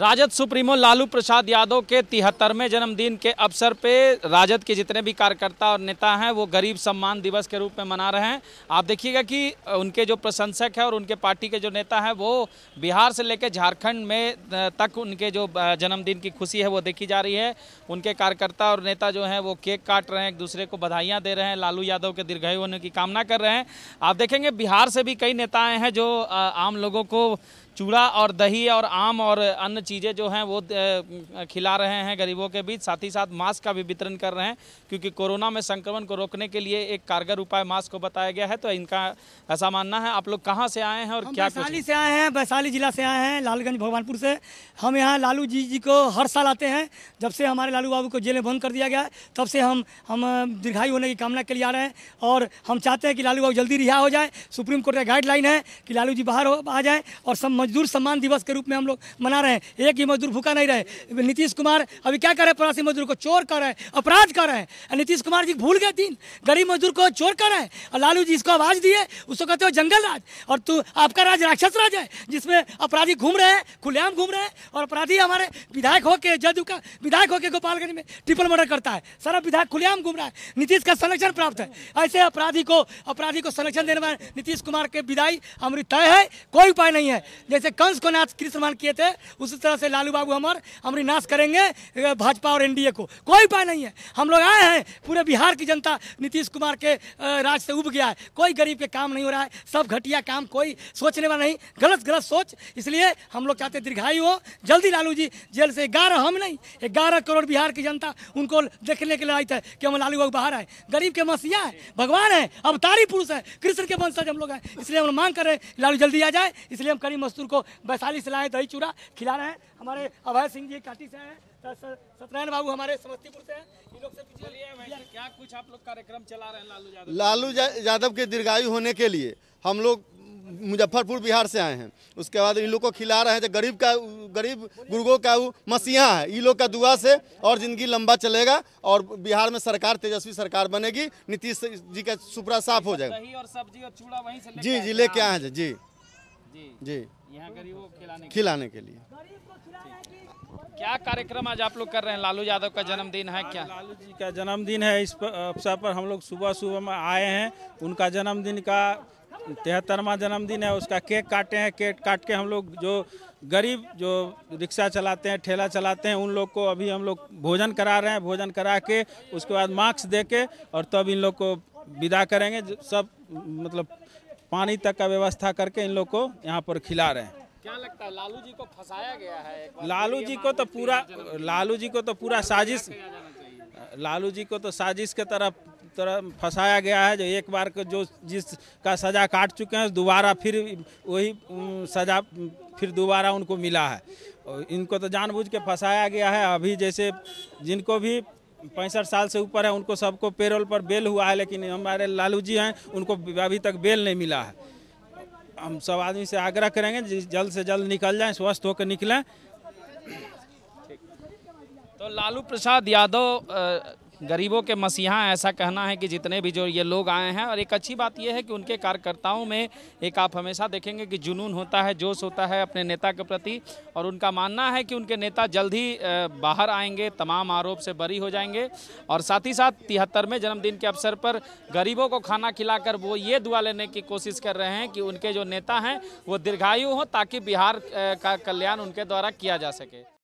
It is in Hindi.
राजद सुप्रीमो लालू प्रसाद यादव के तिहत्तरवें जन्मदिन के अवसर पे राजद के जितने भी कार्यकर्ता और नेता हैं वो गरीब सम्मान दिवस के रूप में मना रहे हैं आप देखिएगा कि उनके जो प्रशंसक हैं और उनके पार्टी के जो नेता हैं वो बिहार से लेकर झारखंड में तक उनके जो जन्मदिन की खुशी है वो देखी जा रही है उनके कार्यकर्ता और नेता जो हैं वो केक काट रहे हैं एक दूसरे को बधाइयाँ दे रहे हैं लालू यादव के दीर्घायु होने की कामना कर रहे हैं आप देखेंगे बिहार से भी कई नेता हैं जो आम लोगों को चूड़ा और दही और आम और अन्य चीज़ें जो हैं वो खिला रहे हैं गरीबों के बीच साथ ही साथ मास्क का भी वितरण कर रहे हैं क्योंकि कोरोना में संक्रमण को रोकने के लिए एक कारगर उपाय मास्क को बताया गया है तो इनका ऐसा मानना है आप लोग कहाँ से आए हैं और क्या वैशाली से आए हैं वैशाली जिला से आए हैं लालगंज भगवानपुर से हम यहाँ लालू जी जी को हर साल आते हैं जब से हमारे लालू बाबू को जेल में बंद कर दिया गया तब से हम हम दीर्घायु होने की कामना के लिए आ रहे हैं और हम चाहते हैं कि लालू बाबू जल्दी रिहा हो जाए सुप्रीम कोर्ट का गाइडलाइन है कि लालू जी बाहर हो आ जाए और सब मजदूर सम्मान दिवस के रूप में हम लोग मना रहे हैं एक ही मजदूर भूखा नहीं रहे नीतीश कुमार अभी क्या कर रहे हैं प्रवासी मजदूर को चोर कर रहे हैं अपराध कर रहे हैं नीतीश कुमार जी भूल गए दिन गरीब मजदूर को चोर कर रहे हैं और लालू जी इसको आवाज़ दिए उसको कहते हो जंगल राज और तू आपका राज राक्षस राज है जिसमें अपराधी घूम रहे हैं खुलेआम घूम रहे हैं और अपराधी हमारे विधायक होकर जदयू का विधायक होकर गोपालगंज में ट्रिपल मर्डर करता है सारा विधायक खुलेआम घूम रहा है नीतीश का संरक्षण प्राप्त है ऐसे अपराधी को अपराधी को संरक्षण देने वाले नीतीश कुमार के विदाई अमृत तय है कोई उपाय नहीं है जैसे कंस को नाश कृष्ण मान किए थे उसी तरह से लालू बाबू हमार हमारी नाश करेंगे भाजपा और एनडीए को कोई उपाय नहीं है हम लोग आए हैं पूरे बिहार की जनता नीतीश कुमार के राज से उब गया है कोई गरीब के काम नहीं हो रहा है सब घटिया काम कोई सोचने वाला नहीं गलत गलत सोच इसलिए हम लोग चाहते दीर्घायु हो जल्दी लालू जी जेल से ग्यारह हम नहीं ग्यारह करोड़ बिहार की जनता उनको देखने के लिए आई थे कि हम लालू बाबू बाहर आए गरीब के मसीहा है भगवान है अवतारी पुरुष है कृष्ण के वंशज हम लोग हैं इसलिए हम मांग कर रहे हैं लालू जल्दी आ जाए इसलिए हम करीब मस्तूर उनको वैशाली से लाए दही चूड़ा खिला रहे हैं हमारे अभय सिंह जी काटी से हैं सत्यनारायण बाबू हमारे समस्तीपुर से हैं लोग से पीछे लिए क्या कुछ आप लोग कार्यक्रम चला रहे हैं लालू यादव लालू यादव के दीर्घायु होने के लिए हम लोग मुजफ्फरपुर बिहार से आए हैं उसके बाद इन लोग को खिला रहे हैं जो गरीब का गरीब गुर्गों का वो मसीहा है इन लोग का दुआ से और ज़िंदगी लंबा चलेगा और बिहार में सरकार तेजस्वी सरकार बनेगी नीतीश जी का सुपरा साफ हो जाएगा और सब्जी और चूड़ा वहीं से जी जी लेके आए हैं जी जी यहाँ गरीबों खिलाने खिलाने के लिए क्या कार्यक्रम आज आप लोग कर रहे हैं लालू यादव का जन्मदिन है क्या लालू जी का जन्मदिन है इस अवसर पर हम लोग सुबह सुबह में आए हैं उनका जन्मदिन का तिहत्तरवा जन्मदिन है उसका केक काटे हैं केक काट के हम लोग जो गरीब जो रिक्शा चलाते हैं ठेला चलाते हैं उन लोग को अभी हम लोग भोजन करा रहे हैं भोजन करा के उसके बाद मास्क दे के और तब इन लोग को विदा करेंगे सब मतलब पानी तक का व्यवस्था करके इन लोग को यहाँ पर खिला रहे हैं क्या लगता है लालू जी को फंसाया गया है लालू जी को तो पूरा लालू जी को तो पूरा साजिश लालू जी को तो साजिश के तरफ तरह फंसाया गया है जो एक बार को जो जिस का सज़ा काट चुके हैं दोबारा फिर वही सज़ा फिर दोबारा उनको मिला है और इनको तो जानबूझ के फंसाया गया है अभी जैसे जिनको भी पैंसठ साल से ऊपर है उनको सबको पेरोल पर बेल हुआ है लेकिन हमारे लालू जी हैं उनको अभी तक बेल नहीं मिला है हम सब आदमी से आग्रह करेंगे जल्द से जल्द निकल जाएं स्वस्थ होकर निकलें तो लालू प्रसाद यादव गरीबों के मसीहा ऐसा कहना है कि जितने भी जो ये लोग आए हैं और एक अच्छी बात यह है कि उनके कार्यकर्ताओं में एक आप हमेशा देखेंगे कि जुनून होता है जोश होता है अपने नेता के प्रति और उनका मानना है कि उनके नेता जल्द ही बाहर आएंगे तमाम आरोप से बरी हो जाएंगे और साथ ही साथ तिहत्तरवें जन्मदिन के अवसर पर गरीबों को खाना खिलाकर वो ये दुआ लेने की कोशिश कर रहे हैं कि उनके जो नेता हैं वो दीर्घायु हों ताकि बिहार का कल्याण उनके द्वारा किया जा सके